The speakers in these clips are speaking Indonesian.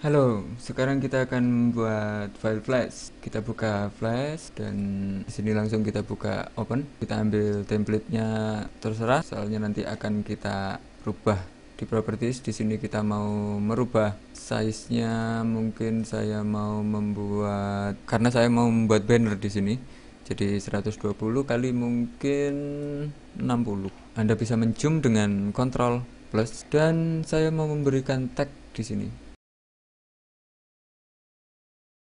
Halo, sekarang kita akan membuat file flash. Kita buka flash dan di sini langsung kita buka open. Kita ambil templatenya terserah, soalnya nanti akan kita rubah di properties. Di sini kita mau merubah size-nya. Mungkin saya mau membuat karena saya mau membuat banner di sini. Jadi 120 kali mungkin 60. Anda bisa menzoom dengan kontrol plus dan saya mau memberikan tag di sini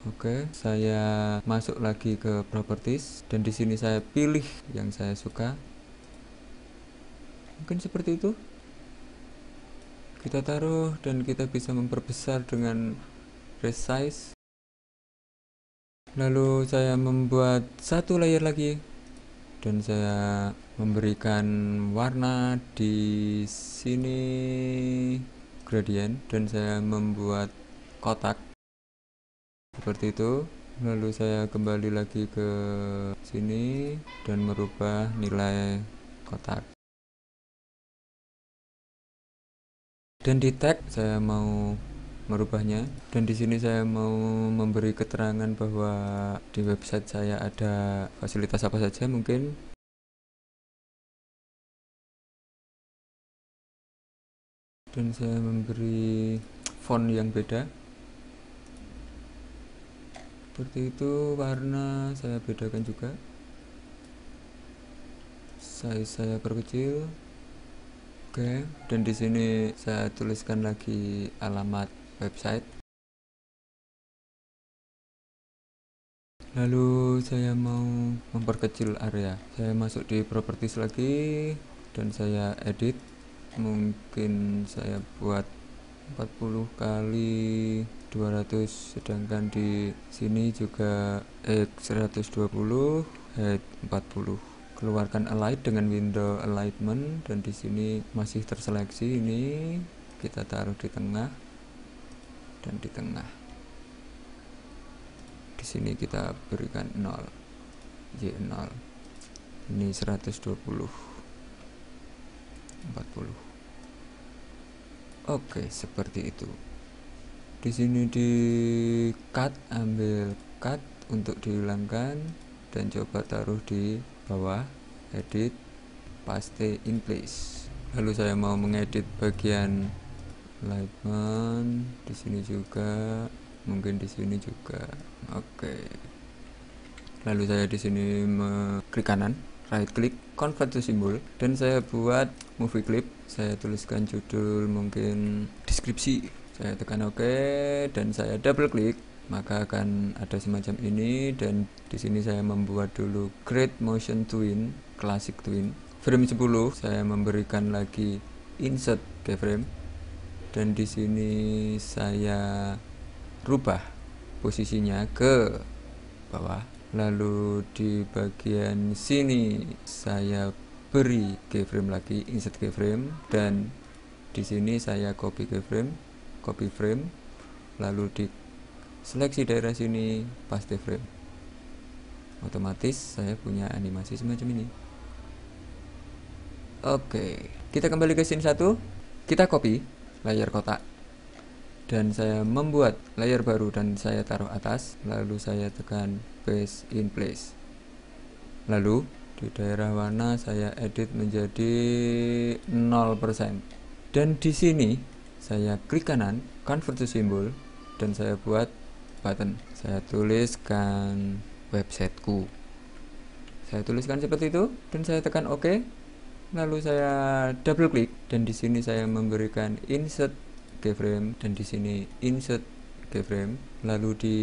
Oke, saya masuk lagi ke properties dan di sini saya pilih yang saya suka. Mungkin seperti itu. Kita taruh dan kita bisa memperbesar dengan resize. Lalu saya membuat satu layer lagi dan saya memberikan warna di sini gradient dan saya membuat kotak seperti itu lalu saya kembali lagi ke sini dan merubah nilai kotak dan di tag saya mau merubahnya dan di sini saya mau memberi keterangan bahwa di website saya ada fasilitas apa saja mungkin dan saya memberi font yang beda seperti itu warna saya bedakan juga size saya perkecil oke dan di sini saya tuliskan lagi alamat website lalu saya mau memperkecil area saya masuk di properties lagi dan saya edit mungkin saya buat 40 kali 200 sedangkan di sini juga x eh, 120 head 40 keluarkan alight dengan window alignment dan di sini masih terseleksi ini kita taruh di tengah dan di tengah di sini kita berikan 0 Y0 ini 120 40 Oke, seperti itu di sini di cut ambil cut untuk dihilangkan dan coba taruh di bawah edit paste in place lalu saya mau mengedit bagian Lightman di sini juga mungkin di sini juga oke okay. lalu saya di sini klik kanan right click convert to symbol dan saya buat movie clip saya tuliskan judul mungkin deskripsi saya tekan OK dan saya double klik maka akan ada semacam ini dan di sini saya membuat dulu Great Motion Twin Classic Twin frame 10 saya memberikan lagi insert keyframe dan di sini saya rubah posisinya ke bawah lalu di bagian sini saya beri keyframe lagi insert keyframe dan di sini saya copy keyframe copy frame lalu di seleksi daerah sini paste frame otomatis saya punya animasi semacam ini oke kita kembali ke scene satu kita copy layer kotak dan saya membuat layer baru dan saya taruh atas lalu saya tekan paste in place lalu di daerah warna saya edit menjadi 0% dan di sini saya klik kanan convert to symbol dan saya buat button saya tuliskan websiteku saya tuliskan seperti itu dan saya tekan OK lalu saya double klik dan di sini saya memberikan insert keyframe dan di sini insert keyframe lalu di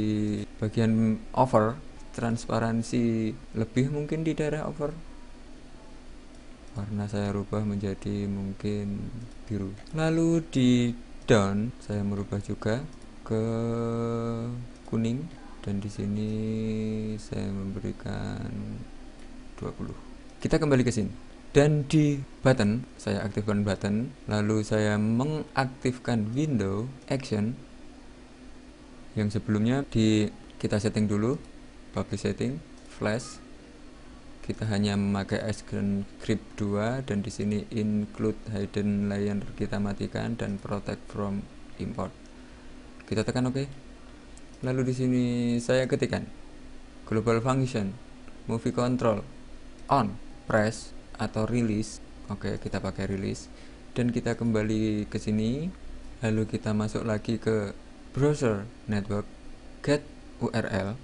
bagian over transparansi lebih mungkin di daerah over warna saya rubah menjadi mungkin biru lalu di down saya merubah juga ke kuning dan di sini saya memberikan 20 kita kembali ke sini dan di button saya aktifkan button lalu saya mengaktifkan window action yang sebelumnya di kita setting dulu public setting flash kita hanya memakai Iceground Grip 2 dan di sini include hidden layer kita matikan dan protect from import. Kita tekan OK. Lalu di sini saya ketikkan global function movie control on press atau release. Oke, okay, kita pakai release dan kita kembali ke sini. Lalu kita masuk lagi ke browser network get URL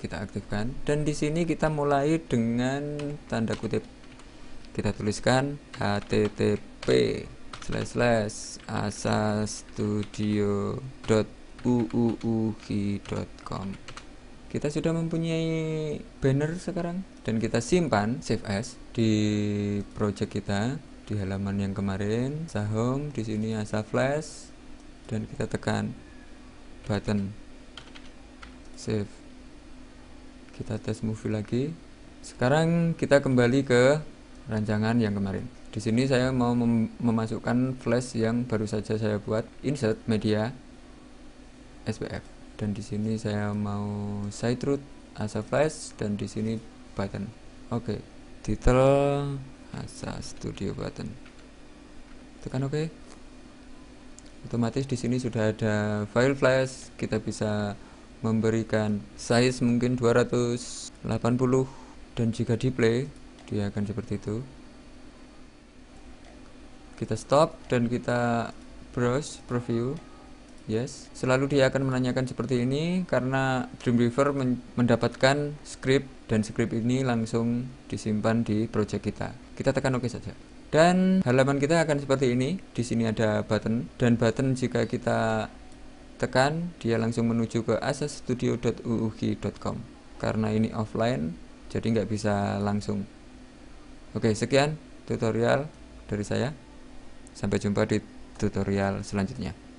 kita aktifkan dan di sini kita mulai dengan tanda kutip kita tuliskan http slash slash kita sudah mempunyai banner sekarang dan kita simpan save as di project kita di halaman yang kemarin sahom di sini asa flash dan kita tekan button save kita tes movie lagi sekarang kita kembali ke rancangan yang kemarin di sini saya mau mem memasukkan flash yang baru saja saya buat insert media SPF dan di sini saya mau side root asa flash dan di sini button oke okay. title asa studio button tekan oke okay. otomatis di sini sudah ada file flash kita bisa memberikan size mungkin 280 dan jika di play dia akan seperti itu kita stop dan kita browse preview yes selalu dia akan menanyakan seperti ini karena Dreamweaver mendapatkan script dan script ini langsung disimpan di project kita kita tekan OK saja dan halaman kita akan seperti ini di sini ada button dan button jika kita tekan dia langsung menuju ke asesstudio.uugi.com karena ini offline jadi nggak bisa langsung oke sekian tutorial dari saya sampai jumpa di tutorial selanjutnya